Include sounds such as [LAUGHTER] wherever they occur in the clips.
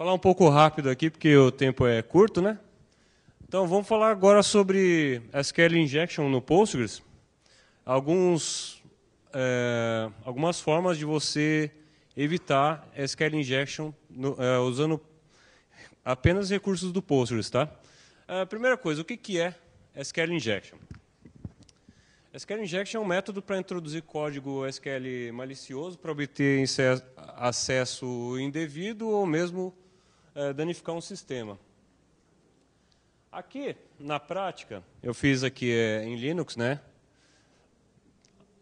Falar um pouco rápido aqui, porque o tempo é curto, né? Então, vamos falar agora sobre SQL Injection no Postgres. Alguns, é, algumas formas de você evitar SQL Injection no, é, usando apenas recursos do Postgres. Tá? A é, primeira coisa, o que, que é SQL Injection? SQL Injection é um método para introduzir código SQL malicioso para obter acesso indevido ou mesmo é, danificar um sistema. Aqui, na prática, eu fiz aqui é, em Linux, né?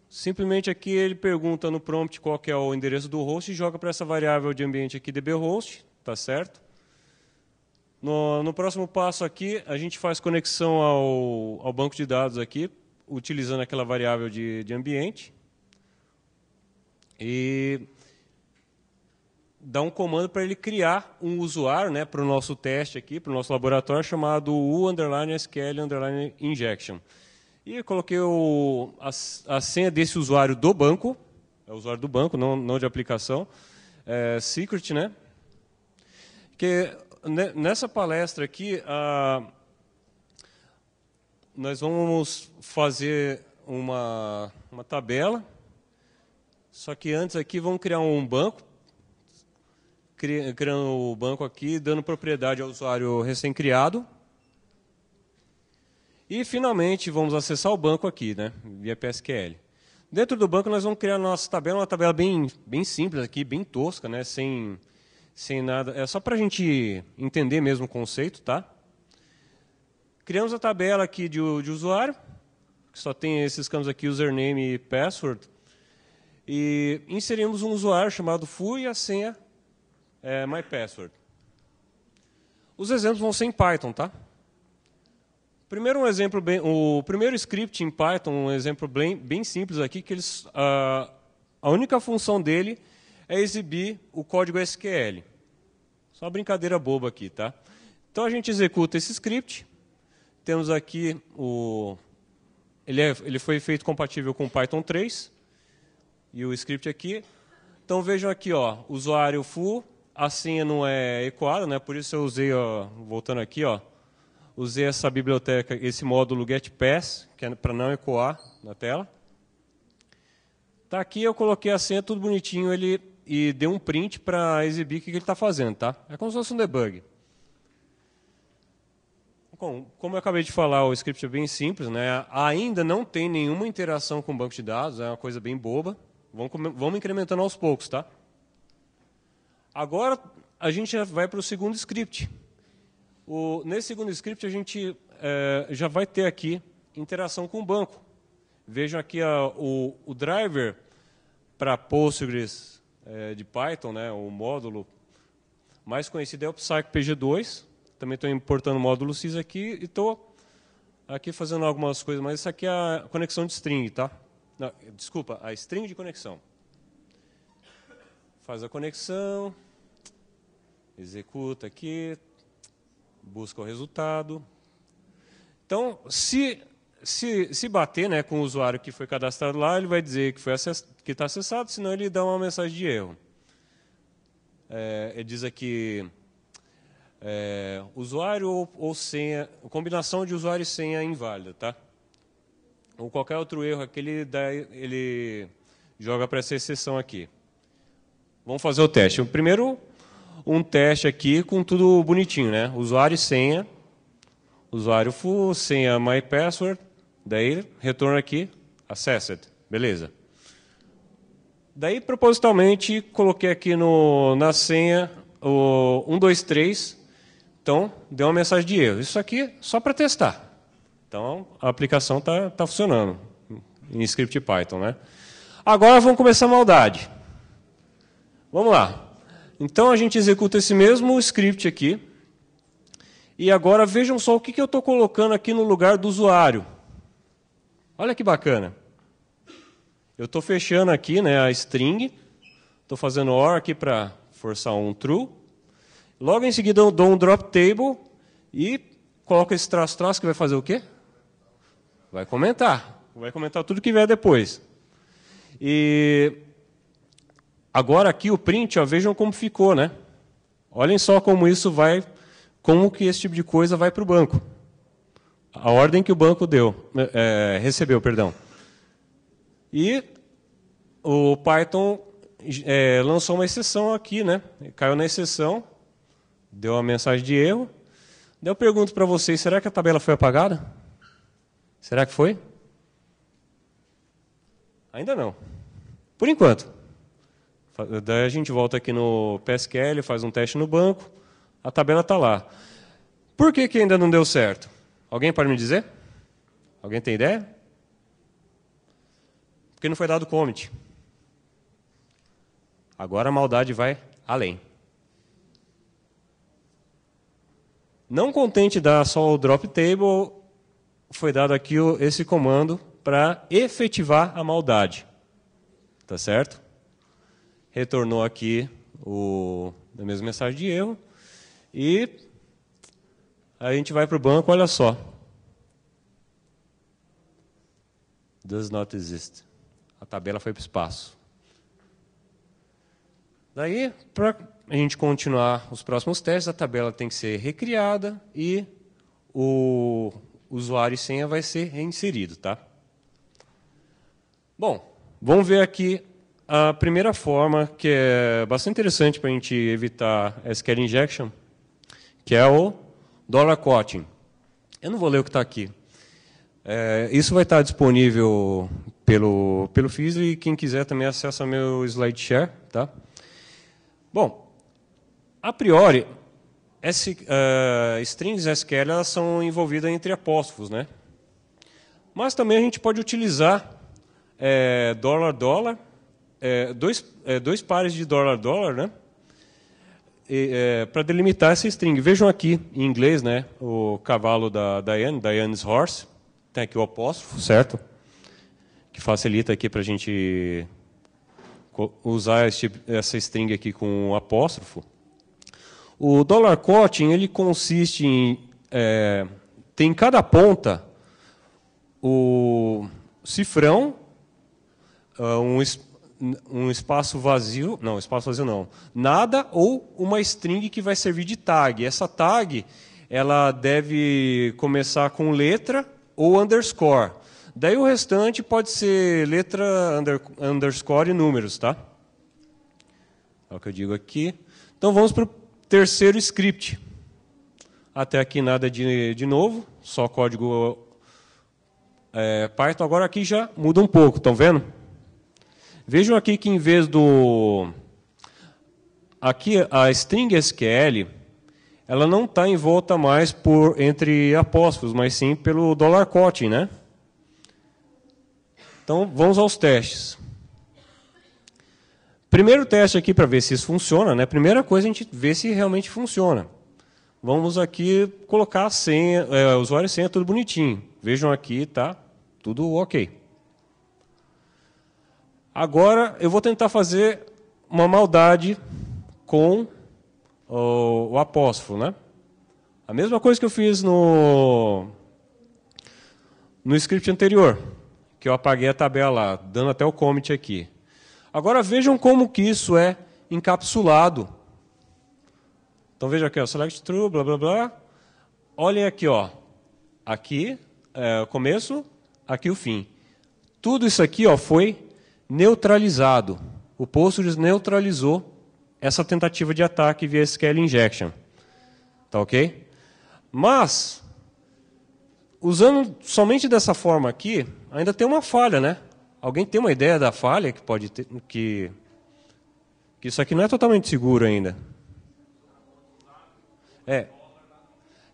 Simplesmente aqui ele pergunta no prompt qual é o endereço do host e joga para essa variável de ambiente aqui dbhost, tá certo? No, no, próximo passo aqui, a gente faz conexão ao, ao banco de dados aqui, utilizando aquela variável de, de ambiente. E dá um comando para ele criar um usuário né, para o nosso teste aqui, para o nosso laboratório, chamado u_sql_injection. E eu coloquei o, a, a, senha desse usuário do banco, é o usuário do banco, não, não de aplicação, é, secret, né? Que nessa palestra aqui, nós vamos fazer uma, uma tabela, só que antes aqui vamos criar um banco criando o banco aqui, dando propriedade ao usuário recém-criado. E, finalmente, vamos acessar o banco aqui, né, via PSQL. Dentro do banco, nós vamos criar nossa tabela, uma tabela bem, bem simples aqui, bem tosca, né, sem, sem nada. É só para a gente entender mesmo o conceito, tá? Criamos a tabela aqui de, de usuário, que só tem esses campos aqui, username e password. E inserimos um usuário chamado foo e a senha é, my password. Os exemplos vão ser em Python, tá? Primeiro um exemplo bem, o primeiro script em Python, um exemplo bem, bem simples aqui que eles uh, a única função dele é exibir o código SQL. Só uma brincadeira boba aqui, tá? Então a gente executa esse script. Temos aqui o ele, é, ele foi feito compatível com Python 3 e o script aqui. Então vejam aqui, ó, usuário full a senha não é ecoada, né? por isso eu usei, ó, voltando aqui, ó, usei essa biblioteca, esse módulo getPass, que é para não ecoar na tela. Tá aqui, eu coloquei a senha, tudo bonitinho, ele e deu um print para exibir o que, ele está fazendo. Tá? É como se fosse um debug. Bom, como eu acabei de falar, o script é bem simples, né? ainda não tem nenhuma interação com o banco de dados, é uma coisa bem boba. Vamos, vamos incrementando aos poucos, tá? Agora a gente já vai para o segundo script. O, nesse segundo script a gente é, já vai ter aqui interação com o banco. Vejam aqui a, o, o, driver para Postgres é, de Python, né, o módulo mais conhecido é o PsychPG2. Também estou importando o módulo CIS aqui e estou aqui fazendo algumas coisas, mas isso aqui é a conexão de string, tá? Não, desculpa, a string de conexão faz a conexão, executa aqui, busca o resultado. Então, se, se, se bater né, com o usuário que foi cadastrado lá, ele vai dizer que está acessado, senão ele dá uma mensagem de erro. É, ele diz aqui, é, usuário ou, ou, senha, combinação de usuário e senha é inválida, tá? Ou qualquer outro erro aqui, ele, dá, ele joga para essa exceção aqui. Vamos fazer o teste. Primeiro, um teste aqui com tudo bonitinho, né? Usuário e senha. Usuário full, senha my password. Daí, retorno aqui, accessed. Beleza. Daí, propositalmente, coloquei aqui no, na senha o 123. Então, deu uma mensagem de erro. Isso aqui só para testar. Então, a aplicação está tá funcionando em script Python. Né? Agora, vamos começar a maldade. Vamos lá. Então a gente executa esse mesmo script aqui. E agora vejam só o que eu estou colocando aqui no lugar do usuário. Olha que bacana. Eu estou fechando aqui né, a string. Estou fazendo OR aqui para forçar um true. Logo em seguida eu dou um drop table e coloco esse traço-traço que vai fazer o quê? Vai comentar. Vai comentar tudo que vier depois. E Agora aqui o print, ó, vejam como ficou, né? Olhem só como isso vai, como que esse tipo de coisa vai para o banco. A ordem que o banco deu, é, recebeu, perdão. E o Python é, lançou uma exceção aqui, né? Caiu na exceção, deu uma mensagem de erro. Daí eu pergunto para vocês, será que a tabela foi apagada? Será que foi? Ainda não. Por enquanto. Daí a gente volta aqui no PSQL, faz um teste no banco, a tabela está lá. Por que, que ainda não deu certo? Alguém pode me dizer? Alguém tem ideia? Porque não foi dado commit. Agora a maldade vai além. Não contente dar só o drop table, foi dado aqui esse comando para efetivar a maldade. Tá certo? retornou aqui o, a mesma mensagem de erro. E a gente vai para o banco, olha só. Does not exist. A tabela foi para o espaço. Daí, para a gente continuar os próximos testes, a tabela tem que ser recriada e o usuário e senha vai ser reinserido, tá? Bom, vamos ver aqui a primeira forma, que é bastante interessante para a gente evitar SQL injection, que é o dollar quoting. Eu não vou ler o que está aqui. É, isso vai estar tá disponível pelo, pelo Fizzly e quem quiser também acessa meu share, Tá? Bom, a priori, S, uh, strings SQL elas são envolvidas entre apóstrofos. Né? Mas também a gente pode utilizar é, dólar, dólar é, dois, é, dois pares de dólar-dólar, né? É, para delimitar essa string. Vejam aqui, em inglês, né, o cavalo da Diane, Diane's horse. Tem aqui o apóstrofo, certo? Que facilita aqui para a gente usar este, tipo, essa string aqui com o apóstrofo. O dollar quoting ele consiste em... É, tem em cada ponta o cifrão, ah, um, um espaço vazio, não, espaço vazio não, nada ou uma string que vai servir de tag. Essa tag ela deve começar com letra ou underscore. Daí o restante pode ser letra, under, underscore e números, tá? É o que eu digo aqui. Então vamos para o terceiro script. Até aqui nada de, de novo, só código é, Python. Agora aqui já muda um pouco, estão vendo? Vejam aqui que em vez do... Aqui a string SQL, ela não está em volta mais por entre apóstrofos, mas sim pelo dollar cotin, né? Então, vamos aos testes. Primeiro teste aqui para ver se isso funciona, né? Primeira coisa a gente vê se realmente funciona. Vamos aqui colocar a senha, é, usuário e senha tudo bonitinho. Vejam aqui, tá? Tudo ok. Agora eu vou tentar fazer uma maldade com o, o apóstolo, né? A mesma coisa que eu fiz no no script anterior, que eu apaguei a tabela, lá, dando até o commit aqui. Agora vejam como que isso é encapsulado. Então veja aqui, ó, select true, blá blá blá. Olhem aqui, ó. Aqui é o começo, aqui o fim. Tudo isso aqui, ó, foi neutralizado. O Postgres neutralizou essa tentativa de ataque via SQL injection. Tá ok? Mas, usando somente dessa forma aqui, ainda tem uma falha, né? Alguém tem uma ideia da falha que pode ter, que, que isso aqui não é totalmente seguro ainda? É.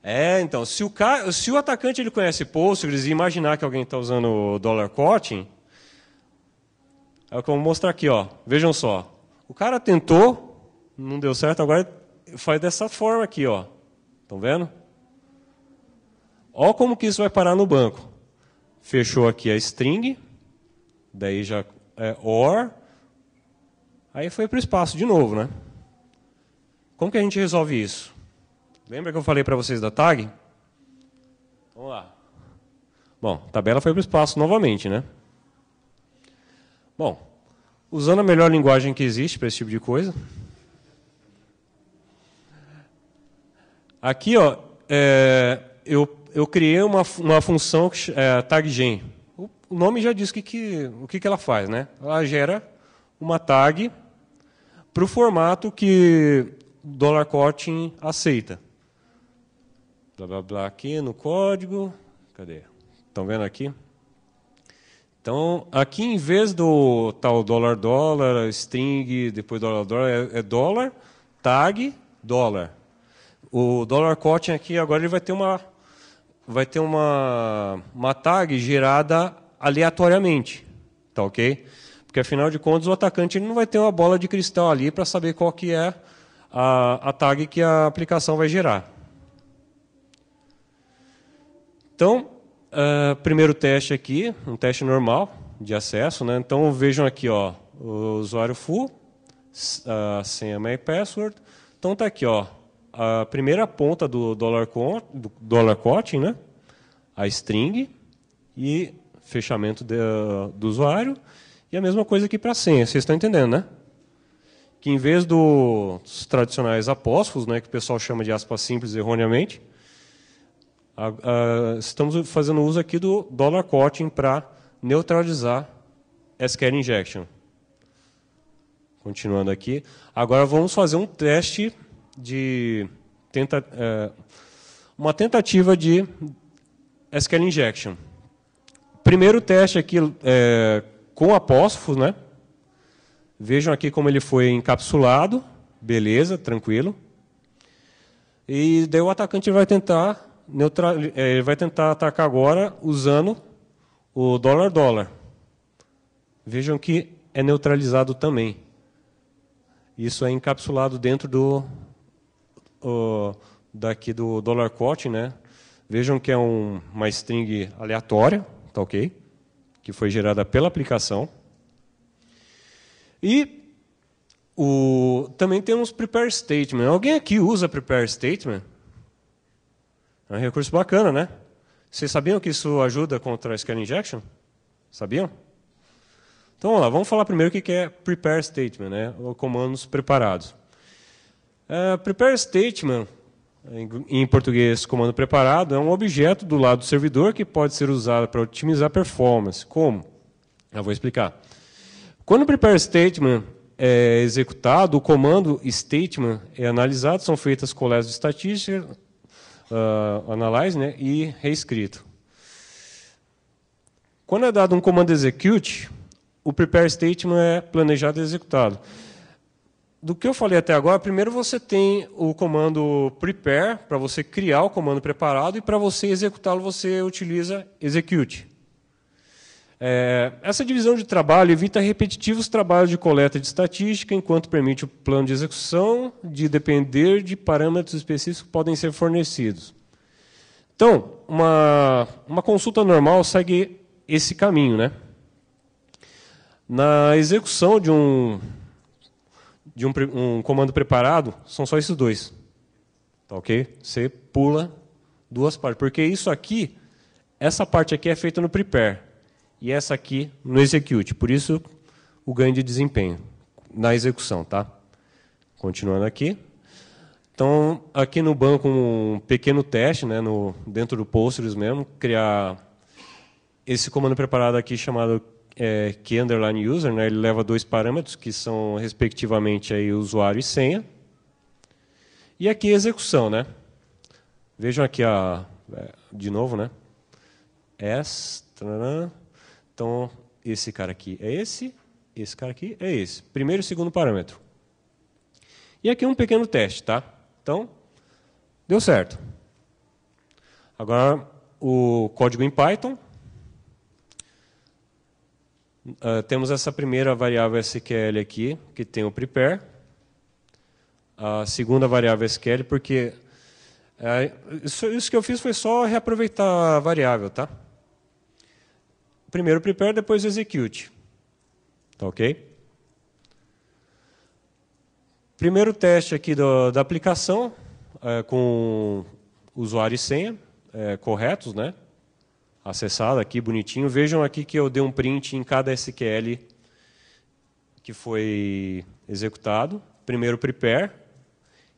É, então, se o, ca... se o atacante ele conhece Postgres e imaginar que alguém está usando o dollar cotting, é o que eu vou mostrar aqui, ó. Vejam só. O cara tentou, não deu certo, agora faz dessa forma aqui, ó. Estão vendo? Olha como que isso vai parar no banco. Fechou aqui a string, daí já é or, aí foi para o espaço de novo, né? Como que a gente resolve isso? Lembra que eu falei para vocês da tag? Vamos lá. Bom, a tabela foi para o espaço novamente, né? Bom, usando a melhor linguagem que existe para esse tipo de coisa. Aqui, ó, é, eu, eu criei uma, uma função que, é, taggen. O, o, nome já diz que, que, o que, que ela faz, né? Ela gera uma tag para o formato que o dollar aceita. Blá blá blá aqui no código. Cadê? Estão vendo aqui? Então, aqui em vez do tal dólar dólar, string, depois dólar dólar, é, é dólar, tag, dólar. O dólar cotton aqui agora ele vai ter uma vai ter uma uma tag gerada aleatoriamente, tá OK? Porque afinal de contas o atacante ele não vai ter uma bola de cristal ali para saber qual que é a, a tag que a aplicação vai gerar. Então, Uh, primeiro teste aqui, um teste normal de acesso. Né? Então vejam aqui, ó, o usuário full, a senha e password. Então está aqui, ó, a primeira ponta do dólar, do dólar cotin, né? a string e fechamento de, do usuário. E a mesma coisa aqui para a senha, vocês estão entendendo, né? Que em vez dos tradicionais apóstrofos, né, que o pessoal chama de aspas simples erroneamente, estamos fazendo uso aqui do dollar quoting para neutralizar SQL injection. Continuando aqui. Agora vamos fazer um teste de tenta, é, uma tentativa de SQL injection. Primeiro teste aqui é, com apóstrofos, né? Vejam aqui como ele foi encapsulado. Beleza, tranquilo. E daí o atacante vai tentar neutral, eh, ele vai tentar atacar agora usando o dólar dólar. Vejam que é neutralizado também. Isso é encapsulado dentro do o, daqui do dólar quote, né? Vejam que é um, uma string aleatória, tá ok? Que foi gerada pela aplicação. E o, também temos prepare statement. Alguém aqui usa prepare statement? É um recurso bacana, né? Vocês sabiam que isso ajuda contra a scan injection? Sabiam? Então vamos lá, vamos falar primeiro o que é prepare statement, né? Ou comandos preparados. Uh, prepare statement, em português comando preparado, é um objeto do lado do servidor que pode ser usado para otimizar performance. Como? Eu vou explicar. Quando o prepare statement é executado, o comando statement é analisado, são feitas coletas de estatística, uh, analyze né, e reescrito. Quando é dado um comando execute, o prepare statement é planejado e executado. Do que eu falei até agora, primeiro você tem o comando prepare, para você criar o comando preparado, e para você executá-lo, você utiliza execute. É, essa divisão de trabalho evita repetitivos trabalhos de coleta de estatística, enquanto permite o plano de execução de depender de parâmetros específicos que podem ser fornecidos. Então, uma, uma consulta normal segue esse caminho. Né? Na execução de um, de um, um comando preparado, são só esses dois. Tá ok? Você pula duas partes, porque isso aqui, essa parte aqui é feita no prepare e essa aqui no execute. Por isso, o ganho de desempenho na execução. Tá? Continuando aqui. Então, aqui no banco, um pequeno teste, né, no, dentro do Postgres mesmo, criar esse comando preparado aqui chamado é, que underline user, né, ele leva dois parâmetros que são respectivamente aí usuário e senha. E aqui execução, né? Vejam aqui a é, de novo, né? S, então, esse cara aqui é esse, esse cara aqui é esse. Primeiro e segundo parâmetro. E aqui um pequeno teste, tá? Então, deu certo. Agora, o código em Python. Uh, temos essa primeira variável SQL aqui, que tem o prepare. A segunda variável SQL, porque... Uh, isso, isso que eu fiz foi só reaproveitar a variável, tá? primeiro prepare, depois execute. Tá ok? Primeiro teste aqui do, da aplicação é, com usuário e senha é, corretos, né? Acessado aqui, bonitinho. Vejam aqui que eu dei um print em cada SQL que foi executado. Primeiro prepare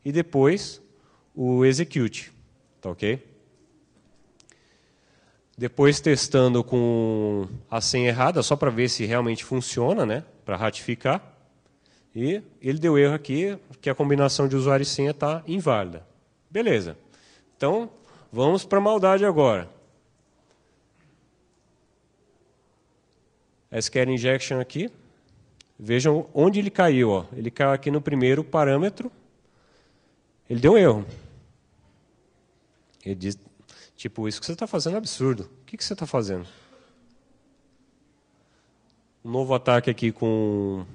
e depois o execute, tá ok? Depois testando com a senha errada, só para ver se realmente funciona, né? para ratificar. E ele deu erro aqui, que a combinação de usuário e senha está inválida. Beleza. Então, vamos para a maldade agora. SQL injection aqui. Vejam onde ele caiu. Ó. Ele caiu aqui no primeiro parâmetro. Ele deu um erro. Ele diz, Tipo, isso que você está fazendo é absurdo. O que, que você está fazendo? Um novo ataque aqui com.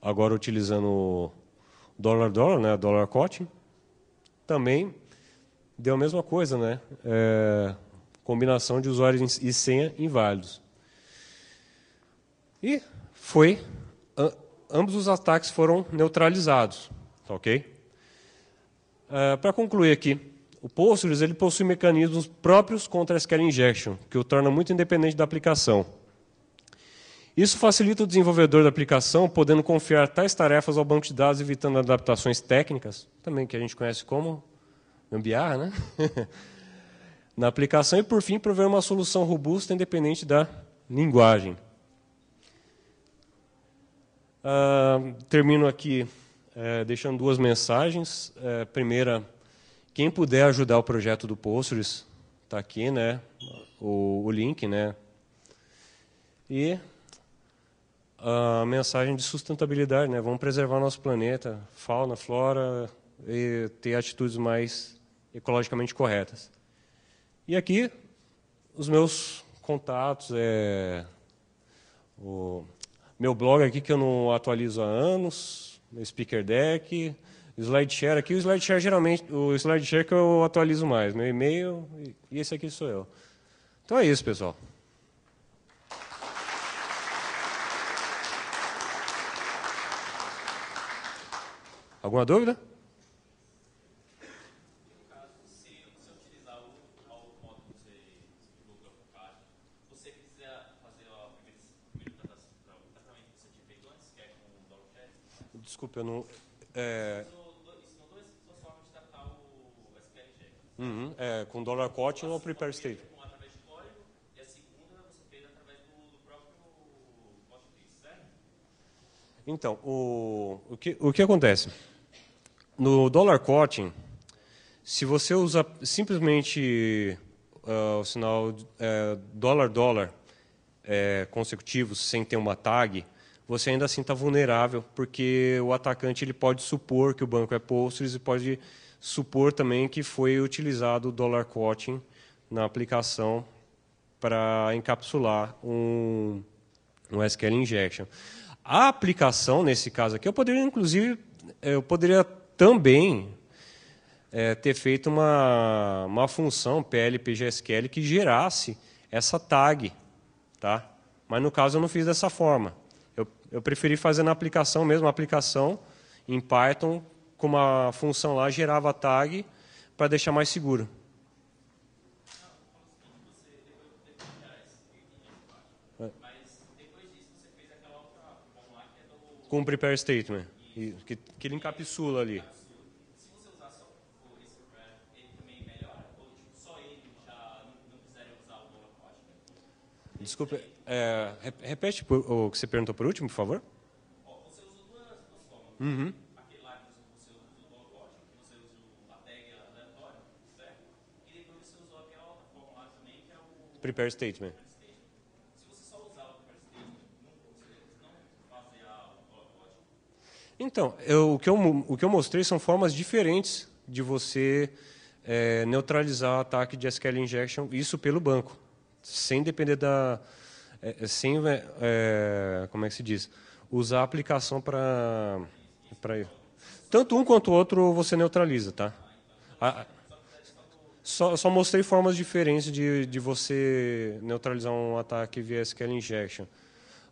Agora utilizando dólar dólar, né? Dólar cotton. Também deu a mesma coisa, né? É... combinação de usuários e senha inválidos. E foi. ambos os ataques foram neutralizados. Tá ok? É, Para concluir aqui, o Postgres ele possui mecanismos próprios contra SQL injection, que o torna muito independente da aplicação. Isso facilita o desenvolvedor da aplicação, podendo confiar tais tarefas ao banco de dados, evitando adaptações técnicas, também que a gente conhece como gambiarra, né? [LAUGHS] na aplicação e, por fim, prover uma solução robusta independente da linguagem. Ah, termino aqui é, deixando duas mensagens. É, primeira, quem puder ajudar o projeto do Postres, está aqui, né? O, o, link, né? E a mensagem de sustentabilidade, né? Vamos preservar nosso planeta, fauna, flora e ter atitudes mais ecologicamente corretas. E aqui os meus contatos, é o meu blog aqui que eu não atualizo há anos, meu speaker deck, SlideShare aqui, o SlideShare geralmente, o SlideShare que eu atualizo mais, meu e-mail e esse aqui sou eu. Então é isso, pessoal. Alguma dúvida? Desculpa, eu não. É... Uhum, é, com dólar cotton ou prepare state. Então, o, o, que, o que acontece? No dólar cotton, se você usa simplesmente uh, o sinal uh, dólar dólar uh, é, consecutivos sem ter uma tag, você ainda assim está vulnerável, porque o atacante ele pode supor que o banco é Postgres e pode supor também que foi utilizado o dollar quoting na aplicação para encapsular um, um SQL injection. A aplicação, nesse caso aqui, eu poderia, inclusive, eu poderia também é, ter feito uma, uma função PLPGSQL que gerasse essa tag. Tá? Mas, no caso, eu não fiz dessa forma. Eu, eu preferi fazer na aplicação mesmo, a aplicação em Python com uma função lá, gerava tag para deixar mais seguro. com um prepare statement, que, que ele encapsula ali. Se você usar só ele também melhora? Ou só ele já não usar o Desculpa, é, repete o que você perguntou por último, por favor. Você usou duas formas. Uhum. Prepare statement. Então, eu, o, que eu, o que eu mostrei são formas diferentes de você é, neutralizar o ataque de SQL injection, isso pelo banco, sem depender da. É, é sem. É, é, como é que se diz? Usar a aplicação para. Tanto um quanto o outro você neutraliza, tá? A, só, só mostrei formas diferentes de, de você neutralizar um ataque via SQL Injection.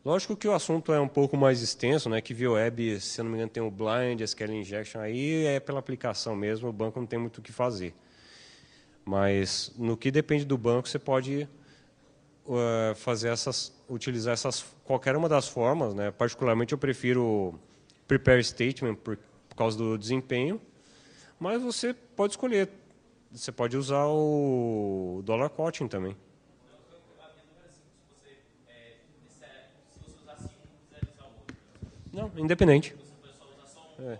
Lógico que o assunto é um pouco mais extenso, né? Que via web, se não me engano, tem o blind, SQL injection, aí é pela aplicação mesmo, o banco não tem muito o que fazer. Mas no que depende do banco, você pode uh, fazer essas, utilizar essas qualquer uma das formas, né? Particularmente eu prefiro prepare statement por, por causa do desempenho, mas você pode escolher você pode usar o dollar cotton também. Não, independente. É.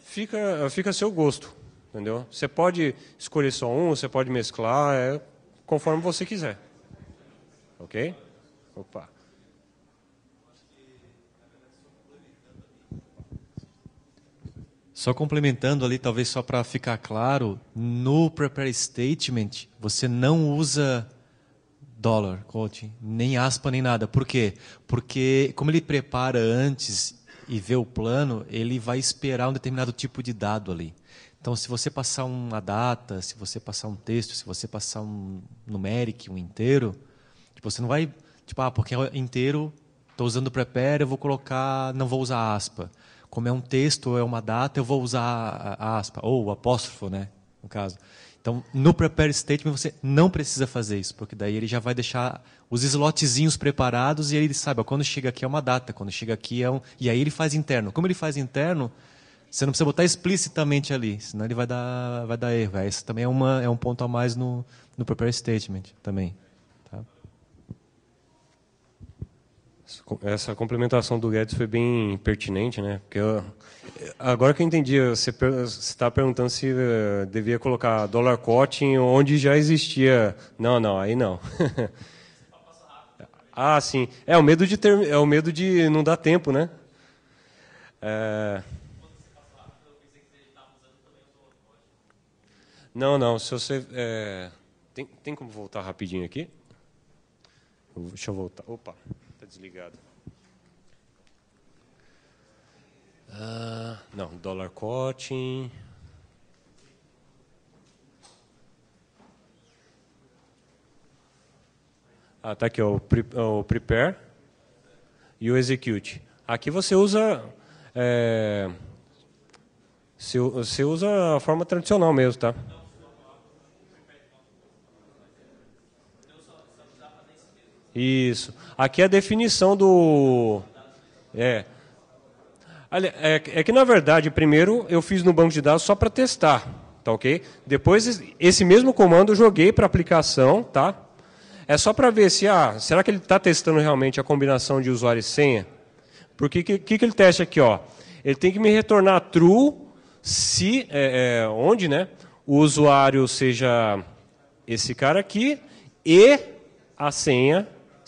Fica, fica a seu gosto, entendeu? Você pode escolher só um, você pode mesclar, é conforme você quiser. Ok? Opa. Só complementando ali, talvez só para ficar claro, no prepare statement você não usa dollar quote, nem aspa nem nada. Por quê? Porque como ele prepara antes e vê o plano, ele vai esperar um determinado tipo de dado ali. Então, se você passar uma data, se você passar um texto, se você passar um numeric, um inteiro, tipo, você não vai, tipo, ah, porque é inteiro, estou usando prepare, eu vou colocar, não vou usar aspa como é um texto ou é uma data, eu vou usar a, aspa, ou o apóstrofo, né, no caso. Então, no prepare statement você não precisa fazer isso, porque daí ele já vai deixar os slotzinhos preparados e ele sabe, ó, quando chega aqui é uma data, quando chega aqui é um... E aí ele faz interno. Como ele faz interno, você não precisa botar explicitamente ali, senão ele vai dar, vai dar erro. Esse também é, uma, é um ponto a mais no, no prepare statement também. Essa complementação do Guedes foi bem pertinente, né? Porque eu, agora que eu entendi, você está perguntando se eh, devia colocar dólar cote onde já existia. Não, não, aí não. [LAUGHS] ah, sim. É o medo de ter, é o medo de não dar tempo, né? É... Não, não. Se você é... tem, tem como voltar rapidinho aqui? Deixa eu voltar. Opa desligado. Ah, não, dólar cotton. Ah, tá aqui ó, o, pre, o prepare e o execute. Aqui você usa é, você, você usa a forma tradicional mesmo, tá? Isso. Aqui é a definição do. É. é. É que, na verdade, primeiro eu fiz no banco de dados só para testar, tá ok? Depois, esse mesmo comando eu joguei para a aplicação, tá? É só para ver se, ah, será que ele está testando realmente a combinação de usuário e senha? Porque o que, que, que, ele testa aqui? Ó? Ele tem que me retornar true se, é, é, onde né, o usuário seja esse cara aqui e a senha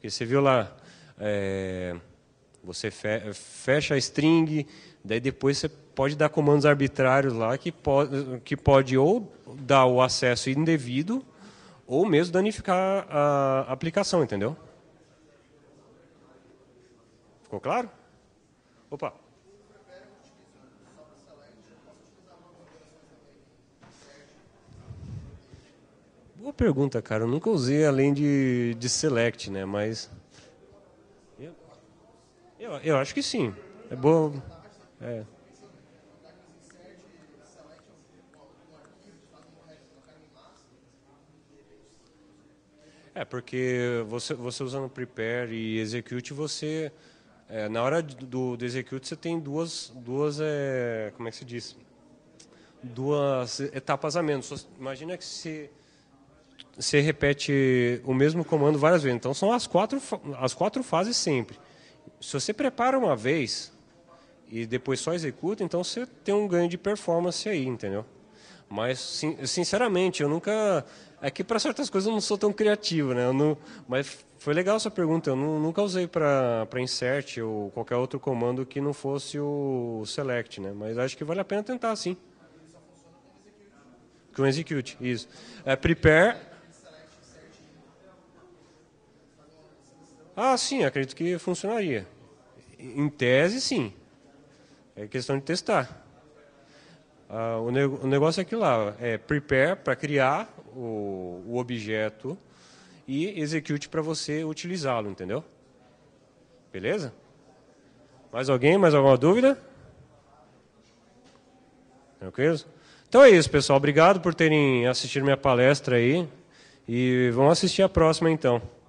Porque você viu lá, é, você fecha a string, daí depois você pode dar comandos arbitrários lá que pode, que pode ou dar o acesso indevido ou mesmo danificar a aplicação, entendeu? Ficou claro? Opa! Boa pergunta, cara. Eu nunca usei além de, de select, né? Mas. Eu, eu, eu acho que sim. É bom. É. É, porque você, você usando prepare e execute, você. É, na hora do, do execute, você tem duas. duas é, como é que se diz? Duas etapas a menos. Imagina que se você repete o mesmo comando várias vezes. Então são as quatro, as quatro fases sempre. Se você prepara uma vez e depois só executa, então você tem um ganho de performance aí, entendeu? Mas sinceramente, eu nunca é que para certas coisas eu não sou tão criativo, né? Não... mas foi legal essa pergunta. Eu não, nunca usei para insert ou qualquer outro comando que não fosse o select, né? Mas acho que vale a pena tentar, sim. Com execute, isso. É, prepare Ah, sim, acredito que funcionaria. Em tese, sim. É questão de testar. Ah, o, ne o, negócio é que lá é prepare para criar o, o objeto e execute para você utilizá-lo, entendeu? Beleza? Mais alguém? Mais alguma dúvida? Tranquilo? Então é isso, pessoal. Obrigado por terem assistido minha palestra aí. E vão assistir a próxima, então.